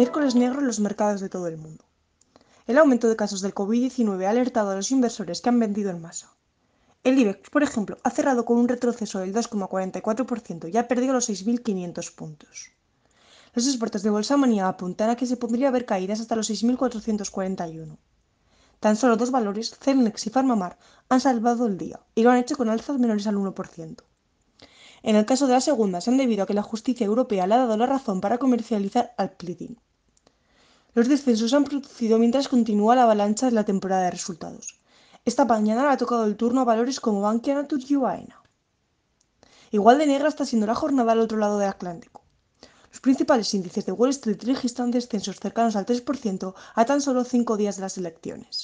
Miércoles negro en los mercados de todo el mundo. El aumento de casos del COVID-19 ha alertado a los inversores que han vendido en masa. El IBEX, por ejemplo, ha cerrado con un retroceso del 2,44% y ha perdido los 6.500 puntos. Los expertos de Bolsa Manía apuntan a que se podría haber caídas hasta los 6.441. Tan solo dos valores, cernex y Farmamar, han salvado el día y lo han hecho con alzas menores al 1%. En el caso de la segunda, se han debido a que la justicia europea le ha dado la razón para comercializar al pleading. Los descensos han producido mientras continúa la avalancha de la temporada de resultados. Esta mañana le ha tocado el turno a valores como Bankia to y Igual de negra está siendo la jornada al otro lado del Atlántico. Los principales índices de Wall Street registran descensos cercanos al 3% a tan solo cinco días de las elecciones.